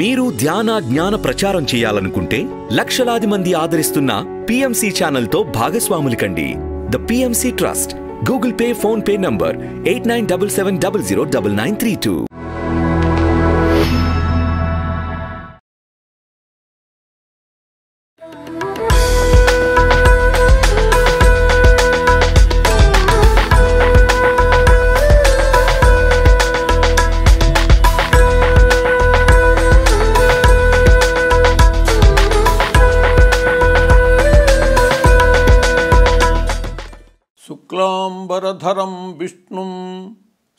మీరు ధ్యాన జ్ఞాన ప్రచారం చేయాలనుకుంటే లక్షలాది మంది ఆదరిస్తున్న పిఎంసి ఛానల్తో భాగస్వాములు కండి the PMC trust Google Pay PhonePe number eight nine double seven double zero double nine three two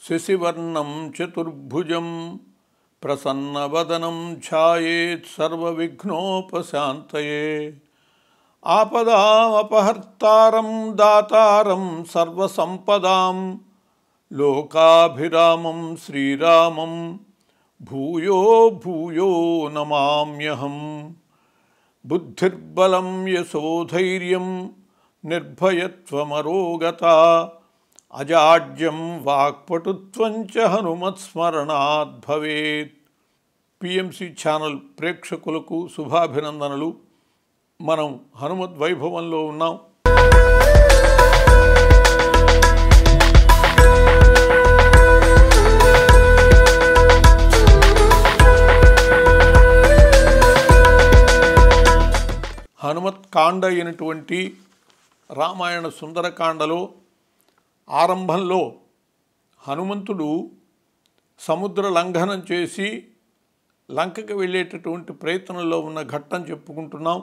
शिशिवर्ण चतुर्भुज प्रसन्न वदनम सर्वविघ्नोपशान्तये आपदामपहर्तारं दातारं सर्वसम्पदां लोकाभिरामं श्रीरामं भूयो भूयो नमाम्यहम् बुद्धिर्बलं यशोधैर्यं निर्भयत्वमरोगता అజాడ్యం వాక్పటుత్వంచ హనుమత్స్మరణాద్ భవేత్ పిఎంసి ఛానల్ ప్రేక్షకులకు శుభాభినందనలు మనం హనుమత్ వైభవంలో ఉన్నాం హనుమత్ కాండ అయినటువంటి రామాయణ సుందరకాండలో ఆరంభంలో హనుమంతుడు సముద్ర లంఘనం చేసి లంకకి వెళ్ళేటటువంటి ప్రయత్నంలో ఉన్న ఘట్టం చెప్పుకుంటున్నాం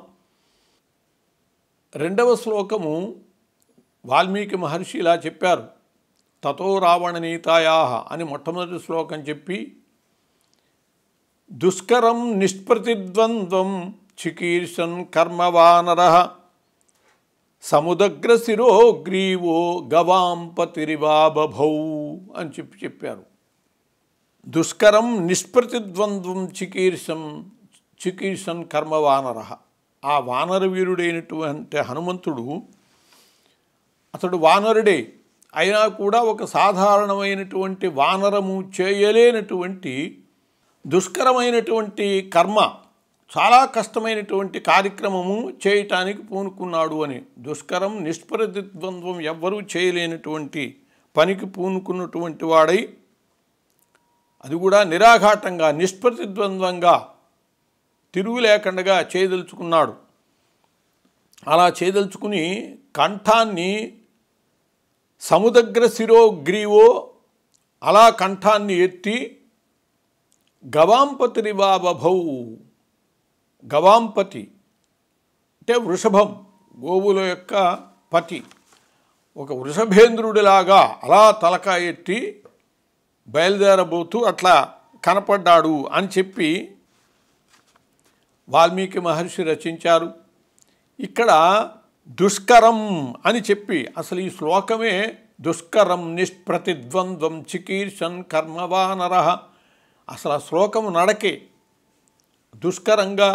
రెండవ శ్లోకము వాల్మీకి మహర్షి ఇలా చెప్పారు తతో రావణ నీతాయాహ అని మొట్టమొదటి శ్లోకం చెప్పి దుష్కరం నిష్ప్రతిద్వంద్వం చికీర్షన్ కర్మవానర సముదగ్ర శిరో గ్రీవో గవాంపతిరివా అని చెప్పి చెప్పారు దుష్కరం నిష్ప్రతిద్వంద్వం చికీర్షం చికీర్షన్ కర్మ వానర ఆ వానర వీరుడైనటువంటి హనుమంతుడు అతడు వానరుడే అయినా కూడా ఒక సాధారణమైనటువంటి వానరము చేయలేనటువంటి దుష్కరమైనటువంటి కర్మ చాలా కష్టమైనటువంటి కార్యక్రమము చేయటానికి పూనుకున్నాడు అని దుష్కరం నిష్ప్రతిద్వంద్వం ఎవ్వరూ చేయలేనటువంటి పనికి పూనుకున్నటువంటి వాడై అది కూడా నిరాఘాటంగా నిష్ప్రతిద్వంద్వంగా తిరుగులేకుండా చేయదలుచుకున్నాడు అలా చేయదలుచుకుని కంఠాన్ని సముదగ్ర శిరో గ్రీవో అలా కంఠాన్ని ఎత్తి గవాంపతిరివా బభౌ గవాంపతి అంటే వృషభం గోవుల యొక్క పతి ఒక వృషభేంద్రుడిలాగా అలా తలక ఎత్తి బయలుదేరబోతూ అట్లా కనపడ్డాడు అని చెప్పి వాల్మీకి మహర్షి రచించారు ఇక్కడ దుష్కరం అని చెప్పి అసలు ఈ శ్లోకమే దుష్కరం నిష్ప్రతిద్వంద్వం చికీర్షన్ కర్మవానర అసలు ఆ శ్లోకము నడకే దుష్కరంగా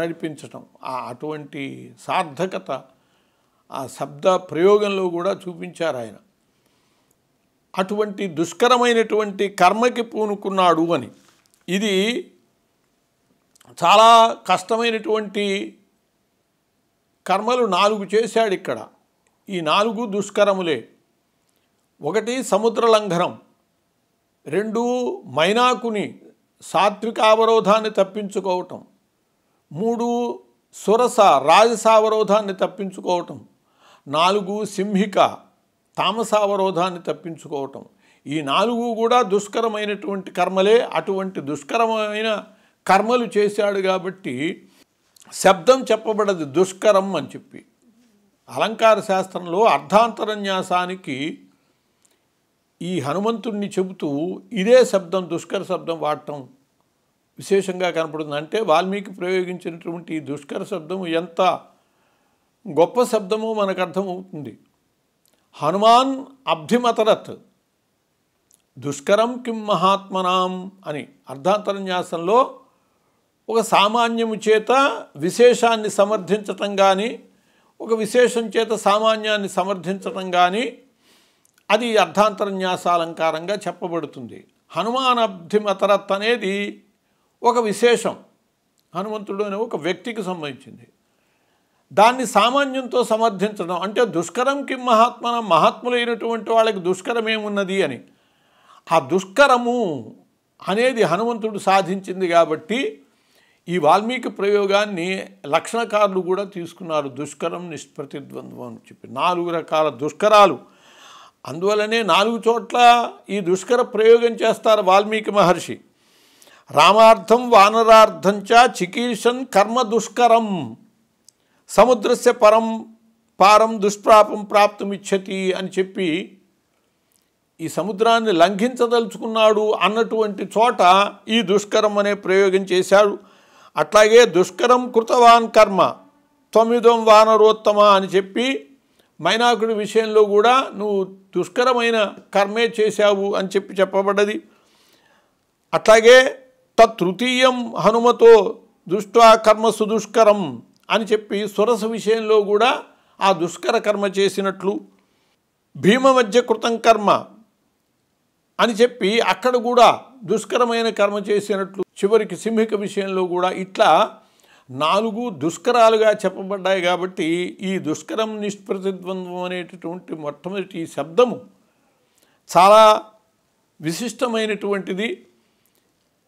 నడిపించటం అటువంటి సార్థకత ఆ శబ్ద ప్రయోగంలో కూడా చూపించారు ఆయన అటువంటి దుష్కరమైనటువంటి కర్మకి పూనుకున్నాడు అని ఇది చాలా కష్టమైనటువంటి కర్మలు నాలుగు చేశాడు ఇక్కడ ఈ నాలుగు దుష్కరములే ఒకటి సముద్ర లంఘనం రెండు మైనాకుని సాత్విక అవరోధాన్ని తప్పించుకోవటం మూడు సురస రాజసావరోధాన్ని తప్పించుకోవటం నాలుగు సింహిక తామసావరోధాన్ని తప్పించుకోవటం ఈ నాలుగు కూడా దుష్కరమైనటువంటి కర్మలే అటువంటి దుష్కరమైన కర్మలు చేశాడు కాబట్టి శబ్దం చెప్పబడదు దుష్కరం అని చెప్పి అలంకార శాస్త్రంలో అర్ధాంతరన్యాసానికి ఈ హనుమంతుణ్ణి చెబుతూ ఇదే శబ్దం దుష్కర శబ్దం వాడటం విశేషంగా కనపడుతుంది అంటే వాల్మీకి ప్రయోగించినటువంటి ఈ దుష్కర శబ్దము ఎంత గొప్ప శబ్దము మనకు అర్థమవుతుంది హనుమాన్ అబ్ధిమతరత్ దుష్కరం కిం మహాత్మనాం అని అర్ధాంతరన్యాసంలో ఒక సామాన్యము చేత విశేషాన్ని సమర్థించటం కానీ ఒక విశేషం చేత సామాన్యాన్ని సమర్థించటం కానీ అది అర్ధాంతరన్యాసాలంకారంగా చెప్పబడుతుంది హనుమానబ్ధిమతరత్ అనేది ఒక విశేషం హనుమంతుడు అనే ఒక వ్యక్తికి సంబంధించింది దాన్ని సామాన్యంతో సమర్థించడం అంటే దుష్కరం కిం మహాత్మన మహాత్ములైనటువంటి వాళ్ళకి దుష్కరం ఏమున్నది అని ఆ దుష్కరము అనేది హనుమంతుడు సాధించింది కాబట్టి ఈ వాల్మీకి ప్రయోగాన్ని లక్షణకారులు కూడా తీసుకున్నారు దుష్కరం నిష్ప్రతిద్వంద్వం అని చెప్పి నాలుగు రకాల దుష్కరాలు అందువలనే నాలుగు చోట్ల ఈ దుష్కర ప్రయోగం చేస్తారు వాల్మీకి మహర్షి రామార్థం వానరార్థం చ చికీర్షన్ కర్మ దుష్కరం సముద్రస్య పరం పారం దుష్ప్రాపం ప్రాప్తుమిచ్చతి అని చెప్పి ఈ సముద్రాన్ని లంఘించదలుచుకున్నాడు అన్నటువంటి చోట ఈ దుష్కరం అనే ప్రయోగం చేశాడు అట్లాగే దుష్కరం కృతవాన్ కర్మ తొమ్మిదం వానరోత్తమ అని చెప్పి మైనాకుడి విషయంలో కూడా నువ్వు దుష్కరమైన కర్మే చేశావు అని చెప్పి చెప్పబడ్డది అట్లాగే తృతీయం హనుమతో దృష్ట్వా కర్మసు దుష్కరం అని చెప్పి సురస విషయంలో కూడా ఆ దుష్కర కర్మ చేసినట్లు భీమవధ్య కృతం కర్మ అని చెప్పి అక్కడ కూడా దుష్కరమైన కర్మ చేసినట్లు చివరికి సింహిక విషయంలో కూడా ఇట్లా నాలుగు దుష్కరాలుగా చెప్పబడ్డాయి కాబట్టి ఈ దుష్కరం నిష్ప్రతిద్వంద్వం అనేటటువంటి మొట్టమొదటి శబ్దము చాలా విశిష్టమైనటువంటిది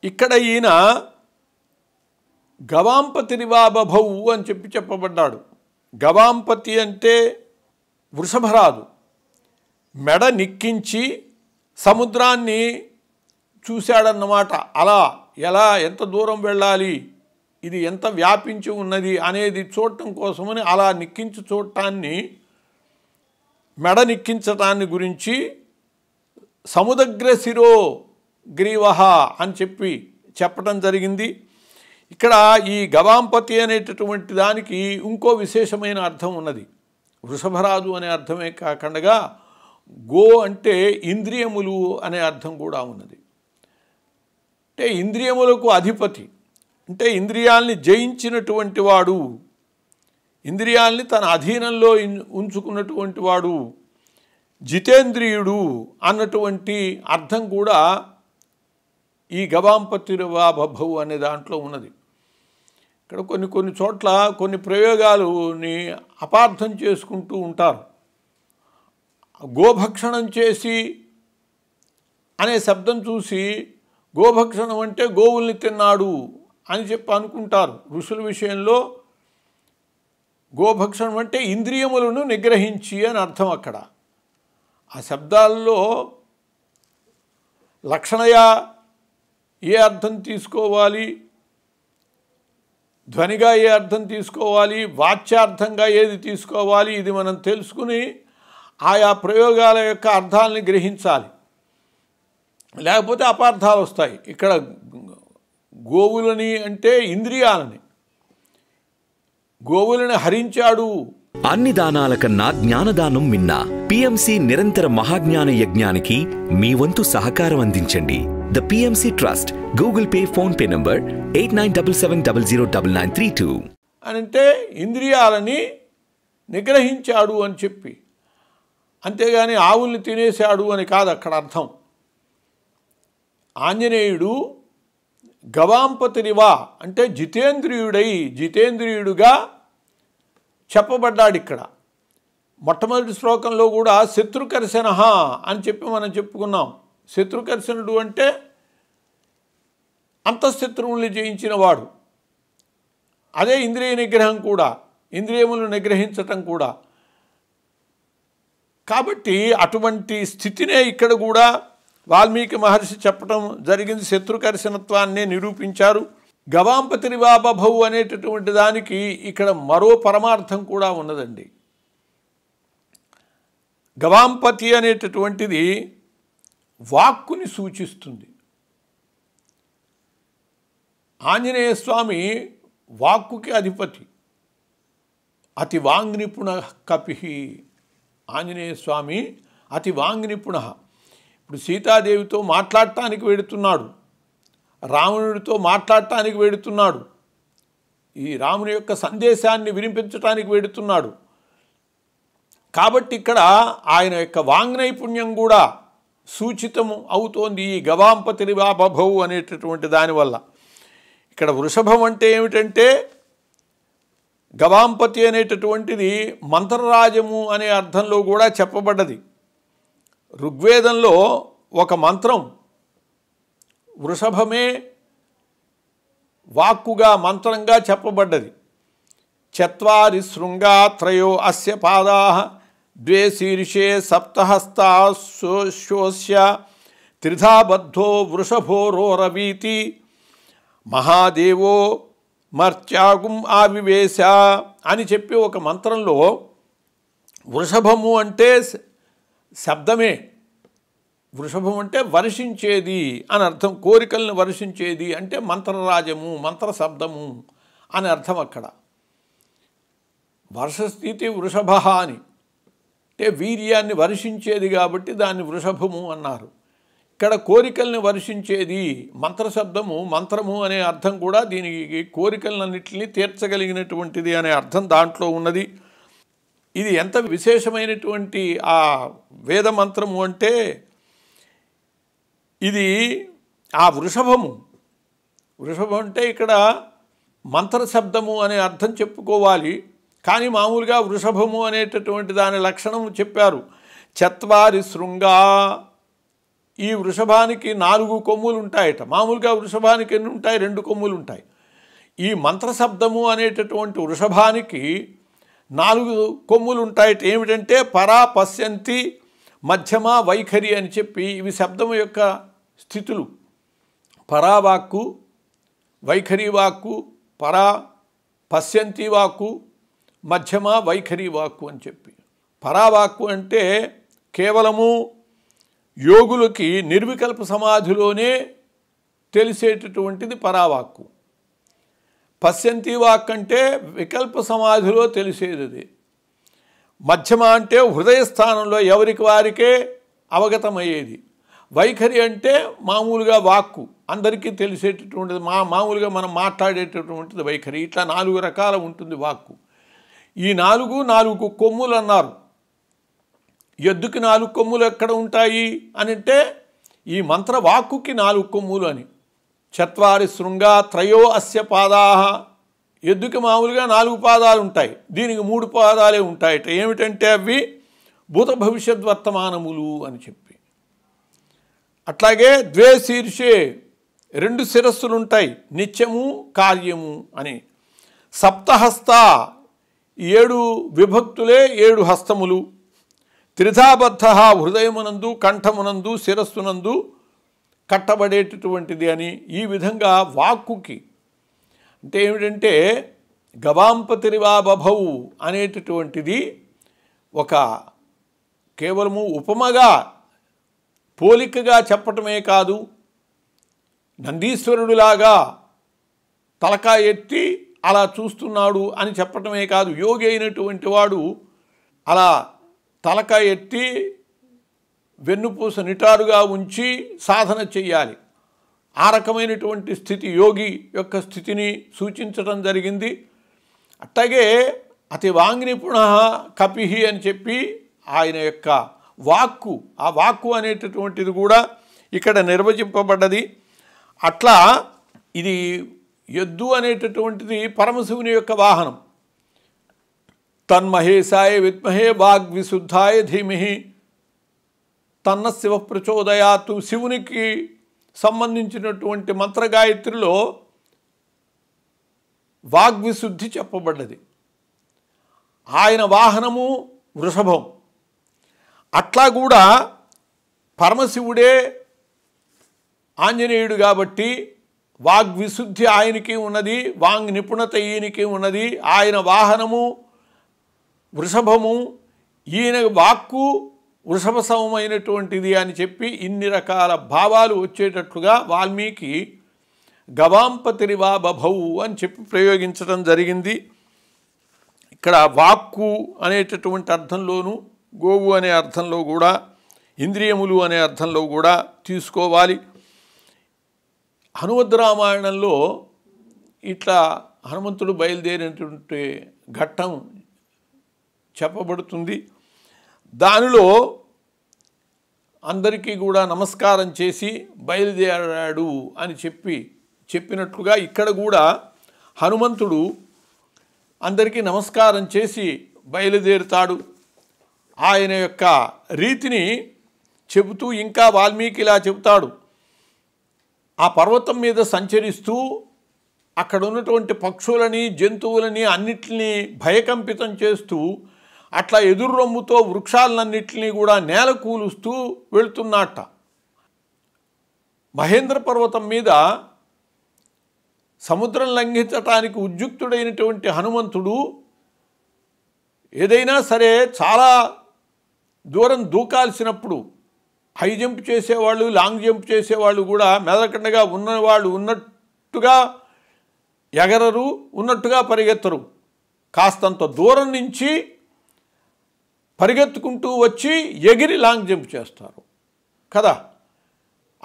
ఇక్కడ ఈయన గవాంపతిరివాబభౌ అని చెప్పి చెప్పబడ్డాడు గవాంపతి అంటే వృషభరాజు మెడ నిక్కించి సముద్రాన్ని చూశాడన్నమాట అలా ఎలా ఎంత దూరం వెళ్ళాలి ఇది ఎంత వ్యాపించి ఉన్నది అనేది చూడటం కోసమని అలా నిక్కించి చూడటాన్ని మెడ నిక్కించటాన్ని గురించి సముదగ్ర శిరో గ్రీవహ అని చెప్పి చెప్పడం జరిగింది ఇక్కడ ఈ గవాంపతి అనేటటువంటి దానికి ఇంకో విశేషమైన అర్థం ఉన్నది వృషభరాజు అనే అర్థమే కాకుండా గో అంటే ఇంద్రియములు అనే అర్థం కూడా ఉన్నది అంటే ఇంద్రియములకు అధిపతి అంటే ఇంద్రియాల్ని జయించినటువంటి వాడు ఇంద్రియాల్ని తన అధీనంలో ఉంచుకున్నటువంటి వాడు జితేంద్రియుడు అన్నటువంటి అర్థం కూడా ఈ గవాంపతిరువా బభౌ అనే దాంట్లో ఉన్నది ఇక్కడ కొన్ని కొన్ని చోట్ల కొన్ని ప్రయోగాలుని అపార్థం చేసుకుంటూ ఉంటారు గోభక్షణం చేసి అనే శబ్దం చూసి గోభక్షణం అంటే గోవుల్ని తిన్నాడు అని చెప్పి అనుకుంటారు ఋషుల విషయంలో గోభక్షణం అంటే ఇంద్రియములను నిగ్రహించి అని అర్థం అక్కడ ఆ శబ్దాల్లో లక్షణయ ఏ అర్థం తీసుకోవాలి ధ్వనిగా ఏ అర్థం తీసుకోవాలి వాచ్యార్థంగా ఏది తీసుకోవాలి ఇది మనం తెలుసుకుని ఆయా ప్రయోగాల యొక్క అర్థాలని గ్రహించాలి లేకపోతే అపార్థాలు వస్తాయి ఇక్కడ గోవులని అంటే ఇంద్రియాలని గోవులని హరించాడు అన్ని దానాల కన్నా జ్ఞానదానం మిన్న పిఎంసి నిరంతర మహాజ్ఞాన యజ్ఞానికి మీ వంతు సహకారం అందించండి the PMC trust Google Pay PhonePe number eight nine double seven double zero double nine three two అని అంటే ఇంద్రియాలని నిగ్రహించాడు అని చెప్పి అంతేగాని ఆవుల్ని తినేశాడు అని కాదు అక్కడ అర్థం ఆంజనేయుడు గవాంపతినివా అంటే జితేంద్రియుడై జితేంద్రియుడుగా చెప్పబడ్డాడు ఇక్కడ మొట్టమొదటి శ్లోకంలో కూడా శత్రుకర్శన అని చెప్పి మనం చెప్పుకున్నాం శత్రుకర్షణుడు అంటే అంతఃశత్రువుల్ని జయించిన వాడు అదే ఇంద్రియ నిగ్రహం కూడా ఇంద్రియములను నిగ్రహించటం కూడా కాబట్టి అటువంటి స్థితినే ఇక్కడ కూడా వాల్మీకి మహర్షి చెప్పడం జరిగింది శత్రుకర్షణత్వాన్ని నిరూపించారు గవాంపతిరివా బభౌ అనేటటువంటి దానికి ఇక్కడ మరో పరమార్థం కూడా ఉన్నదండి గవాంపతి అనేటటువంటిది వాక్కుని సూచిస్తుంది ఆంజనేయ స్వామి వాక్కుకి అధిపతి అతి వాంగ్ నిపుణ కపి ఆంజనేయ స్వామి అతి వాంగ్ నిపుణ ఇప్పుడు సీతాదేవితో మాట్లాడటానికి వెడుతున్నాడు రావణుడితో మాట్లాడటానికి వెడుతున్నాడు ఈ రాముని యొక్క సందేశాన్ని వినిపించటానికి వెడుతున్నాడు కాబట్టి ఇక్కడ ఆయన యొక్క వాంగ్ నైపుణ్యం కూడా సూచితము అవుతోంది ఈ గవాంపతిని బభౌ అనేటటువంటి దానివల్ల ఇక్కడ వృషభం అంటే ఏమిటంటే గవాంపతి అనేటటువంటిది మంత్రరాజము అనే అర్థంలో కూడా చెప్పబడ్డది ఋగ్వేదంలో ఒక మంత్రం వృషభమే వాక్కుగా మంత్రంగా చెప్పబడ్డది చత్వారి శృంగా త్రయో అస్య పాదా ద్వే శీర్షే सप्तहस्ता शोष्य त्रिधा बद्धो మహాదేవో మర్త్యాగుం ఆవివేశ అని చెప్పి ఒక మంత్రంలో వృషభము అంటే శబ్దమే వృషభం అంటే వర్షించేది అని అర్థం కోరికలను వర్షించేది అంటే మంత్రరాజము మంత్ర శబ్దము అని అర్థం అక్కడ వర్షస్థితి వృషభ అని అంటే వీర్యాన్ని వర్షించేది కాబట్టి దాన్ని వృషభము అన్నారు ఇక్కడ కోరికల్ని వర్షించేది మంత్రశబ్దము మంత్రము అనే అర్థం కూడా దీనికి కోరికలన్నింటినీ తీర్చగలిగినటువంటిది అనే అర్థం దాంట్లో ఉన్నది ఇది ఎంత విశేషమైనటువంటి ఆ వేద మంత్రము అంటే ఇది ఆ వృషభము వృషభం అంటే ఇక్కడ మంత్రశబ్దము అనే అర్థం చెప్పుకోవాలి కానీ మామూలుగా వృషభము అనేటటువంటి దాని లక్షణం చెప్పారు చత్వారి శృంగ ఈ వృషభానికి నాలుగు కొమ్ములు ఉంటాయట మామూలుగా వృషభానికి ఎన్ని ఉంటాయి రెండు కొమ్ములు ఉంటాయి ఈ మంత్రశబ్దము అనేటటువంటి వృషభానికి నాలుగు కొమ్ములు ఉంటాయట ఏమిటంటే పరా పశ్యంతి మధ్యమ వైఖరి అని చెప్పి ఇవి శబ్దం యొక్క స్థితులు పరావాక్కు వైఖరి వాక్కు పరా పశ్యంతి వాక్కు మధ్యమ వైఖరి వాక్కు అని చెప్పి పరావాక్కు అంటే కేవలము యోగులకి నిర్వికల్ప సమాధిలోనే తెలిసేటటువంటిది పరావాక్కు పశ్యంతి వాక్ అంటే వికల్ప సమాధిలో తెలిసేది మధ్యమ అంటే హృదయ స్థానంలో ఎవరికి వారికే అవగతమయ్యేది వైఖరి అంటే మామూలుగా వాక్కు అందరికీ తెలిసేటటువంటిది మా మామూలుగా మనం మాట్లాడేటటువంటిది వైఖరి ఇట్లా నాలుగు రకాల ఉంటుంది వాక్కు ఈ నాలుగు నాలుగు కొమ్ములు అన్నారు ఎద్దుకి నాలుగు కొమ్ములు ఎక్కడ ఉంటాయి అని అంటే ఈ మంత్రవాక్కుకి నాలుగు కొమ్ములు అని చత్వారి శృంగ త్రయో అస్య పాదాహ ఎద్దుకి మామూలుగా నాలుగు పాదాలు ఉంటాయి దీనికి మూడు పాదాలే ఉంటాయి ఏమిటంటే అవి భూత భవిష్యత్ వర్తమానములు అని చెప్పి అట్లాగే ద్వే శీర్షే రెండు శిరస్సులుంటాయి నిత్యము కార్యము అని సప్తహస్త ఏడు విభక్తులే ఏడు హస్తములు త్రిధాబద్ధ హృదయమునందు కంఠమునందు శిరస్సునందు కట్టబడేటటువంటిది అని ఈ విధంగా వాక్కుకి అంటే ఏమిటంటే గవాంపతిరివాబభౌ అనేటటువంటిది ఒక కేవలము ఉపమగా పోలికగా చెప్పటమే కాదు నందీశ్వరుడులాగా తలకాయ ఎత్తి అలా చూస్తున్నాడు అని చెప్పటమే కాదు యోగి అయినటువంటి వాడు అలా తలక ఎత్తి వెన్నుపూస నిటారుగా ఉంచి సాధన చెయ్యాలి ఆ రకమైనటువంటి స్థితి యోగి యొక్క స్థితిని సూచించడం జరిగింది అట్టగే అతి వాంగ్ని పునః కపిహి అని చెప్పి ఆయన యొక్క వాక్కు ఆ వాక్కు అనేటటువంటిది కూడా ఇక్కడ నిర్వచింపబడ్డది అట్లా ఇది ఎద్దు అనేటటువంటిది పరమశివుని యొక్క వాహనం తన్మహేశాయ విద్మహే వాగ్విశుద్ధాయ ధీమహి తన్న శివ ప్రచోదయాత్ శివునికి సంబంధించినటువంటి మంత్రగాయత్రిలో వాగ్విశుద్ధి చెప్పబడ్డది ఆయన వాహనము వృషభం అట్లా కూడా పరమశివుడే ఆంజనేయుడు కాబట్టి వాగ్విశుద్ధి ఆయనకి ఉన్నది వాంగ్ నిపుణత ఈయనకి ఉన్నది ఆయన వాహనము వృషభము ఈయన వాక్కు వృషభ సమమైనటువంటిది అని చెప్పి ఇన్ని రకాల భావాలు వచ్చేటట్లుగా వాల్మీకి వా బభవు అని చెప్పి ప్రయోగించడం జరిగింది ఇక్కడ వాక్కు అనేటటువంటి అర్థంలోనూ గోవు అనే అర్థంలో కూడా ఇంద్రియములు అనే అర్థంలో కూడా తీసుకోవాలి హనుమద్ రామాయణంలో ఇట్లా హనుమంతుడు బయలుదేరినటువంటి ఘట్టం చెప్పబడుతుంది దానిలో అందరికీ కూడా నమస్కారం చేసి బయలుదేరాడు అని చెప్పి చెప్పినట్లుగా ఇక్కడ కూడా హనుమంతుడు అందరికీ నమస్కారం చేసి బయలుదేరుతాడు ఆయన యొక్క రీతిని చెబుతూ ఇంకా వాల్మీకి ఇలా చెబుతాడు ఆ పర్వతం మీద సంచరిస్తూ అక్కడ ఉన్నటువంటి పక్షులని జంతువులని అన్నిటినీ భయకంపితం చేస్తూ అట్లా ఎదురు రొమ్ముతో వృక్షాలన్నింటినీ కూడా నేల కూలుస్తూ వెళుతున్నట్ట మహేంద్ర పర్వతం మీద సముద్రం లంఘించటానికి ఉద్యుక్తుడైనటువంటి హనుమంతుడు ఏదైనా సరే చాలా దూరం దూకాల్సినప్పుడు హై జంప్ చేసేవాళ్ళు లాంగ్ జంప్ చేసేవాళ్ళు కూడా మెదకండగా ఉన్నవాళ్ళు ఉన్నట్టుగా ఎగరరు ఉన్నట్టుగా పరిగెత్తరు కాస్తంత దూరం నుంచి పరిగెత్తుకుంటూ వచ్చి ఎగిరి లాంగ్ జంప్ చేస్తారు కదా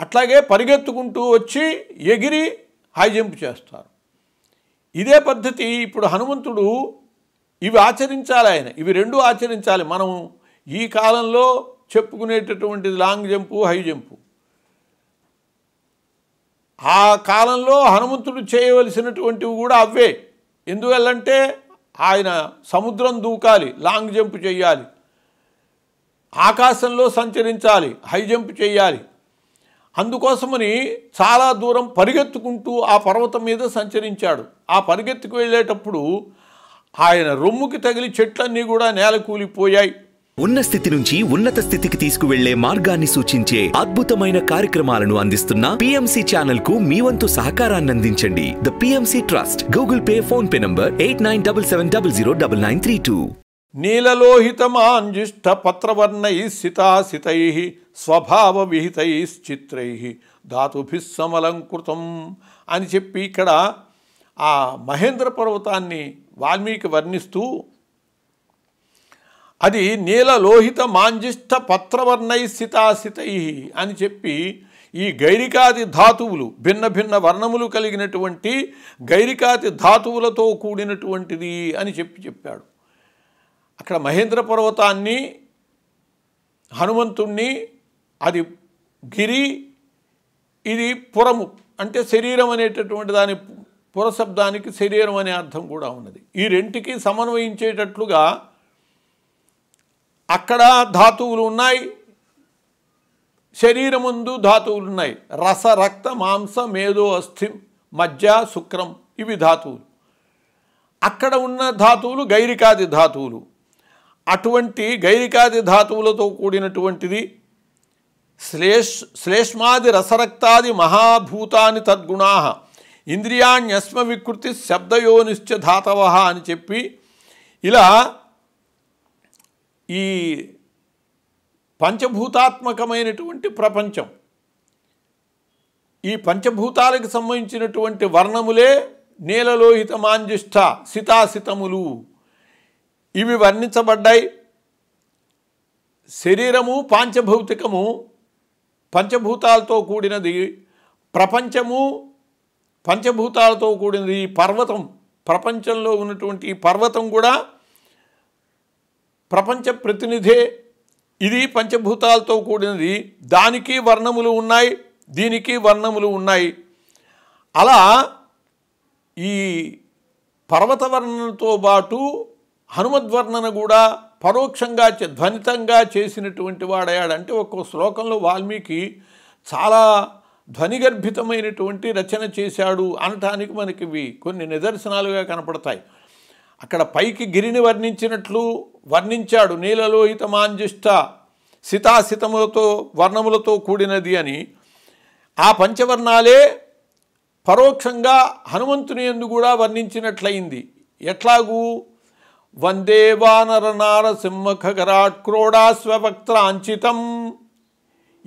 అట్లాగే పరిగెత్తుకుంటూ వచ్చి ఎగిరి హై జంప్ చేస్తారు ఇదే పద్ధతి ఇప్పుడు హనుమంతుడు ఇవి ఆచరించాలి ఆయన ఇవి రెండు ఆచరించాలి మనము ఈ కాలంలో చెప్పుకునేటటువంటిది లాంగ్ జంపు హై జంపు ఆ కాలంలో హనుమంతుడు చేయవలసినటువంటివి కూడా అవే ఎందువల్లంటే ఆయన సముద్రం దూకాలి లాంగ్ జంప్ చేయాలి ఆకాశంలో సంచరించాలి హై జంప్ చేయాలి అందుకోసమని చాలా దూరం పరిగెత్తుకుంటూ ఆ పర్వతం మీద సంచరించాడు ఆ పరిగెత్తుకు వెళ్ళేటప్పుడు ఆయన రొమ్ముకి తగిలి చెట్లన్నీ కూడా నేల కూలిపోయాయి ఉన్న స్థితి నుంచి ఉన్నత స్థితికి తీసుకువెళ్లే మార్గాన్ని సూచించే అద్భుతమైన కార్యక్రమాలను అందిస్తున్న పిఎంసీ ఛానల్ కు మీ వంతు సహకారాన్ని అందించండి the PMC trust Google Pay PhonePe number eight nine double seven double zero double nine three two నీలలోహితమాంజిష్ట పత్రవర్ణై సితాసితై స్వభావ చిత్రై ధాతుభిస్ సమలంకృతం అని చెప్పి ఇక్కడ ఆ మహేంద్ర పర్వతాన్ని వాల్మీకి వర్ణిస్తూ అది నీల లోహిత మాంజిష్ఠ పత్రవర్ణై స్థితాస్థితై అని చెప్పి ఈ గైరికాది ధాతువులు భిన్న భిన్న వర్ణములు కలిగినటువంటి గైరికాది ధాతువులతో కూడినటువంటిది అని చెప్పి చెప్పాడు అక్కడ మహేంద్ర పర్వతాన్ని హనుమంతుణ్ణి అది గిరి ఇది పురము అంటే శరీరం అనేటటువంటి దాని పురశబ్దానికి శరీరం అనే అర్థం కూడా ఉన్నది ఈ రెంటికి సమన్వయించేటట్లుగా అక్కడ ధాతువులు ఉన్నాయి శరీరముందు ధాతువులు ఉన్నాయి రస రక్త మాంస మేధో అస్థిం మజ్జ శుక్రం ఇవి ధాతువులు అక్కడ ఉన్న ధాతువులు గైరికాది ధాతువులు అటువంటి గైరికాది ధాతువులతో కూడినటువంటిది శ్లేష్ శ్లేష్మాది రసరక్తాది మహాభూతాని తద్గుణా ఇంద్రియాణ్యస్మ వికృతి శబ్దయోనిశ్చ ధాతవ అని చెప్పి ఇలా ఈ పంచభూతాత్మకమైనటువంటి ప్రపంచం ఈ పంచభూతాలకు సంబంధించినటువంటి వర్ణములే నీలలోహిత మాంజిష్ట సితాసితములు ఇవి వర్ణించబడ్డాయి శరీరము పాంచభౌతికము పంచభూతాలతో కూడినది ప్రపంచము పంచభూతాలతో కూడినది ఈ పర్వతం ప్రపంచంలో ఉన్నటువంటి ఈ పర్వతం కూడా ప్రపంచ ప్రతినిధే ఇది పంచభూతాలతో కూడినది దానికి వర్ణములు ఉన్నాయి దీనికి వర్ణములు ఉన్నాయి అలా ఈ పర్వత వర్ణనతో పాటు హనుమద్వర్ణన కూడా పరోక్షంగా ధ్వనితంగా చేసినటువంటి వాడయాడంటే ఒక్కో శ్లోకంలో వాల్మీకి చాలా ధ్వనిగర్భితమైనటువంటి రచన చేశాడు అనటానికి మనకి ఇవి కొన్ని నిదర్శనాలుగా కనపడతాయి అక్కడ పైకి గిరిని వర్ణించినట్లు వర్ణించాడు మాంజిష్ట సితాసితములతో వర్ణములతో కూడినది అని ఆ పంచవర్ణాలే పరోక్షంగా హనుమంతుని ఎందు కూడా వర్ణించినట్లయింది ఎట్లాగూ వందే వానర నారసింహ ఖగరాట్ క్రోడాశ్వవక్త్రాంచితం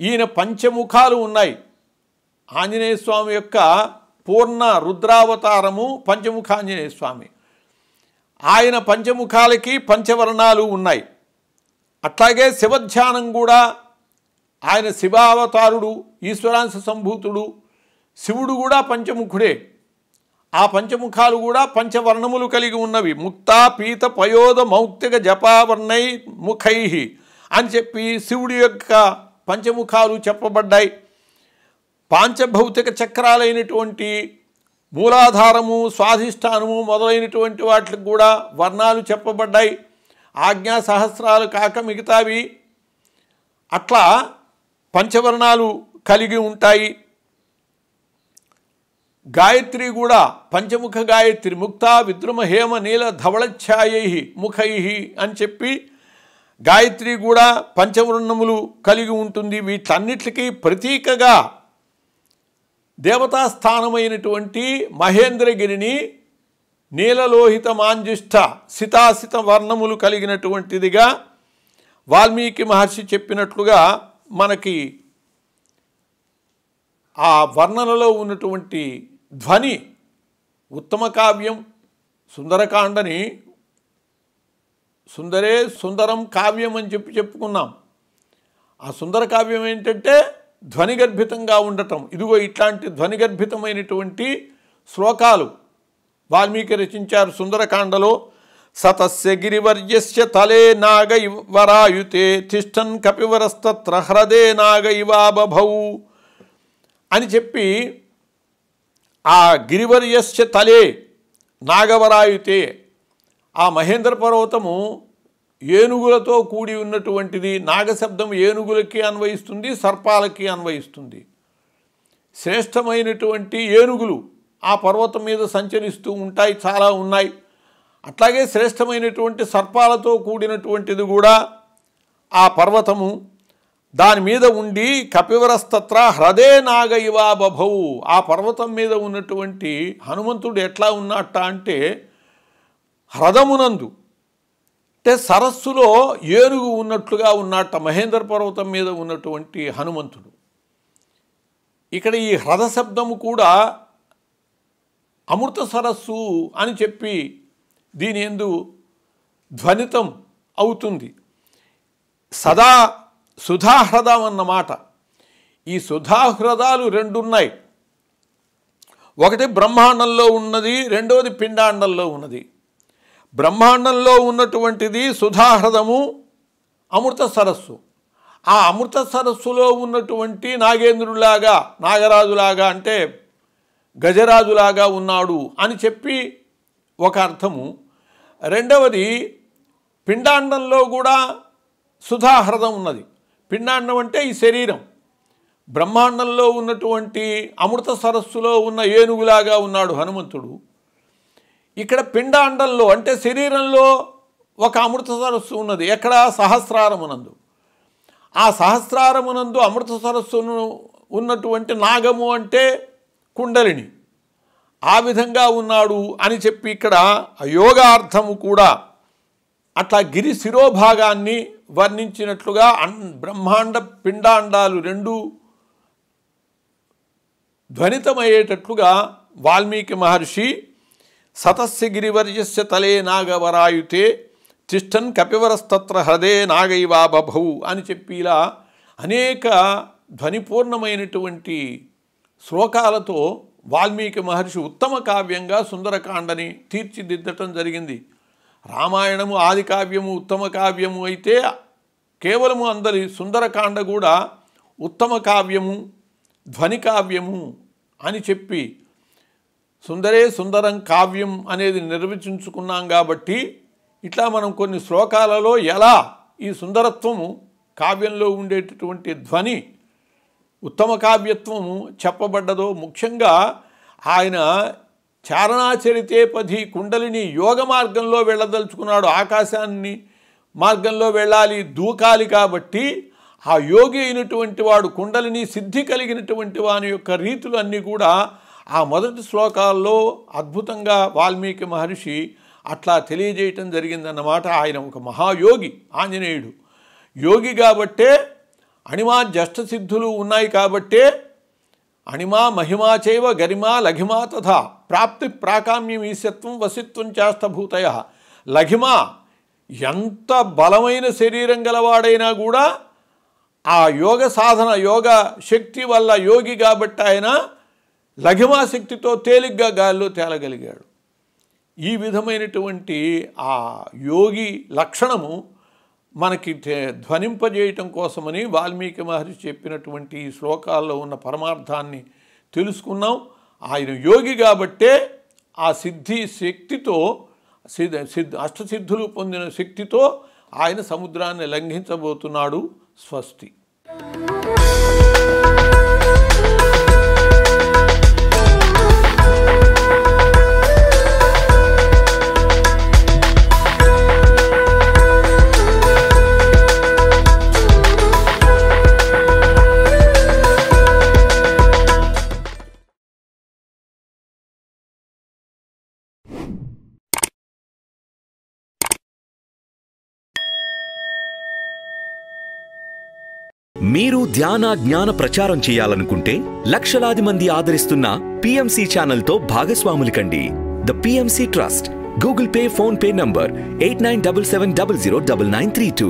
ఈయన పంచముఖాలు ఉన్నాయి ఆంజనేయ స్వామి యొక్క పూర్ణ రుద్రావతారము పంచముఖ ఆంజనేయ స్వామి ఆయన పంచముఖాలకి పంచవర్ణాలు ఉన్నాయి అట్లాగే శివధ్యానం కూడా ఆయన శివావతారుడు ఈశ్వరాంశ సంభూతుడు శివుడు కూడా పంచముఖుడే ఆ పంచముఖాలు కూడా పంచవర్ణములు కలిగి ఉన్నవి ముక్త పీత పయోద మౌక్తిక జపావర్ణై ముఖై అని చెప్పి శివుడి యొక్క పంచముఖాలు చెప్పబడ్డాయి పాంచభౌతిక చక్రాలైనటువంటి మూలాధారము స్వాధిష్టానము మొదలైనటువంటి వాటికి కూడా వర్ణాలు చెప్పబడ్డాయి ఆజ్ఞా సహస్రాలు కాక మిగతావి అట్లా పంచవర్ణాలు కలిగి ఉంటాయి గాయత్రి కూడా పంచముఖ గాయత్రి ముక్త విద్రుమ హేమ నీల ధవళఛాయై ముఖై అని చెప్పి గాయత్రి కూడా పంచవర్ణములు కలిగి ఉంటుంది వీటన్నిటికీ ప్రతీకగా దేవతాస్థానమైనటువంటి మహేంద్రగిరిని నీలలోహిత మాంజిష్ఠ సితాసిత వర్ణములు కలిగినటువంటిదిగా వాల్మీకి మహర్షి చెప్పినట్లుగా మనకి ఆ వర్ణనలో ఉన్నటువంటి ధ్వని ఉత్తమ కావ్యం సుందరకాండని సుందరే సుందరం కావ్యం అని చెప్పి చెప్పుకున్నాం ఆ సుందర కావ్యం ఏంటంటే ధ్వనిగర్భితంగా ఉండటం ఇదిగో ఇట్లాంటి ధ్వనిగర్భితమైనటువంటి శ్లోకాలు వాల్మీకి రచించారు సుందరకాండలో సతస్య గిరివర్యస్య తలే నాగ వరాయుతే తిష్టన్ కపివరస్తత్ర హ్రదే నాగ ఇవాబభౌ అని చెప్పి ఆ గిరివర్యస్య తలే నాగవరాయుతే ఆ మహేంద్ర పర్వతము ఏనుగులతో కూడి ఉన్నటువంటిది నాగశబ్దం ఏనుగులకి అన్వయిస్తుంది సర్పాలకి అన్వయిస్తుంది శ్రేష్టమైనటువంటి ఏనుగులు ఆ పర్వతం మీద సంచరిస్తూ ఉంటాయి చాలా ఉన్నాయి అట్లాగే శ్రేష్టమైనటువంటి సర్పాలతో కూడినటువంటిది కూడా ఆ పర్వతము దాని మీద ఉండి కపివరస్తత్ర హ్రదే ఇవా బభవు ఆ పర్వతం మీద ఉన్నటువంటి హనుమంతుడు ఎట్లా ఉన్నట్ట అంటే హ్రదమునందు అంటే సరస్సులో ఏనుగు ఉన్నట్లుగా ఉన్నట్ట మహేంద్ర పర్వతం మీద ఉన్నటువంటి హనుమంతుడు ఇక్కడ ఈ హ్రదశబ్దము కూడా అమృత సరస్సు అని చెప్పి దీని ఎందు ధ్వనితం అవుతుంది సదా సుధాహ్రదం అన్నమాట ఈ సుధాహ్రదాలు రెండున్నాయి ఒకటి బ్రహ్మాండంలో ఉన్నది రెండవది పిండాండంలో ఉన్నది బ్రహ్మాండంలో ఉన్నటువంటిది సుధాహృదము అమృత సరస్సు ఆ అమృత సరస్సులో ఉన్నటువంటి నాగేంద్రుడిలాగా నాగరాజులాగా అంటే గజరాజులాగా ఉన్నాడు అని చెప్పి ఒక అర్థము రెండవది పిండాండంలో కూడా సుధాహృదం ఉన్నది పిండాండం అంటే ఈ శరీరం బ్రహ్మాండంలో ఉన్నటువంటి అమృత సరస్సులో ఉన్న ఏనుగులాగా ఉన్నాడు హనుమంతుడు ఇక్కడ పిండాండంలో అంటే శరీరంలో ఒక అమృత సరస్సు ఉన్నది ఎక్కడ సహస్రారమునందు ఆ సహస్రారమునందు అమృత సరస్సును ఉన్నటువంటి నాగము అంటే కుండలిని ఆ విధంగా ఉన్నాడు అని చెప్పి ఇక్కడ యోగార్థము కూడా అట్లా గిరి శిరోభాగాన్ని వర్ణించినట్లుగా బ్రహ్మాండ పిండాండాలు రెండు ధ్వనితమయ్యేటట్లుగా వాల్మీకి మహర్షి సతస్య గిరివర్యస్య తలే నాగవరాయుతే తిష్టన్ కపివరస్తత్ర హృదే నాగైవా బభవు అని చెప్పి ఇలా అనేక ధ్వనిపూర్ణమైనటువంటి శ్లోకాలతో వాల్మీకి మహర్షి ఉత్తమ కావ్యంగా సుందరకాండని తీర్చిదిద్దటం జరిగింది రామాయణము ఆది కావ్యము ఉత్తమ కావ్యము అయితే కేవలము అందరి సుందరకాండ కూడా ఉత్తమ కావ్యము ధ్వని కావ్యము అని చెప్పి సుందరే సుందరం కావ్యం అనేది నిర్వచించుకున్నాం కాబట్టి ఇట్లా మనం కొన్ని శ్లోకాలలో ఎలా ఈ సుందరత్వము కావ్యంలో ఉండేటటువంటి ధ్వని ఉత్తమ కావ్యత్వము చెప్పబడ్డదో ముఖ్యంగా ఆయన చారణాచరితేపథి కుండలిని యోగ మార్గంలో వెళ్ళదలుచుకున్నాడు ఆకాశాన్ని మార్గంలో వెళ్ళాలి దూకాలి కాబట్టి ఆ యోగి అయినటువంటి వాడు కుండలిని సిద్ధి కలిగినటువంటి వాని యొక్క రీతులు అన్నీ కూడా ఆ మొదటి శ్లోకాల్లో అద్భుతంగా వాల్మీకి మహర్షి అట్లా తెలియజేయటం జరిగిందన్నమాట ఆయన ఒక మహాయోగి ఆంజనేయుడు యోగి కాబట్టే అణిమా సిద్ధులు ఉన్నాయి కాబట్టే అణిమా మహిమా చైవ గరిమా లఘిమా తథా ప్రాప్తి ప్రాకామ్యం ఈశత్వం వసిత్వం చేష్టభూతయ లఘిమ ఎంత బలమైన శరీరం గలవాడైనా కూడా ఆ యోగ సాధన యోగ శక్తి వల్ల యోగి కాబట్టి ఆయన లఘిమా శక్తితో తేలిగ్గా గాల్లో తేలగలిగాడు ఈ విధమైనటువంటి ఆ యోగి లక్షణము మనకి ధ్వనింపజేయటం కోసమని వాల్మీకి మహర్షి చెప్పినటువంటి ఈ శ్లోకాల్లో ఉన్న పరమార్థాన్ని తెలుసుకున్నాం ఆయన యోగి కాబట్టే ఆ సిద్ధి శక్తితో సిద్ధ అష్టసిద్ధులు పొందిన శక్తితో ఆయన సముద్రాన్ని లంఘించబోతున్నాడు స్వస్తి మీరు ధ్యాన జ్ఞాన ప్రచారం చేయాలనుకుంటే లక్షలాది మంది ఆదరిస్తున్న పిఎంసీ ఛానల్తో భాగస్వాములు కండి the PMC trust Google Pay PhonePe number eight nine double seven double zero double nine three two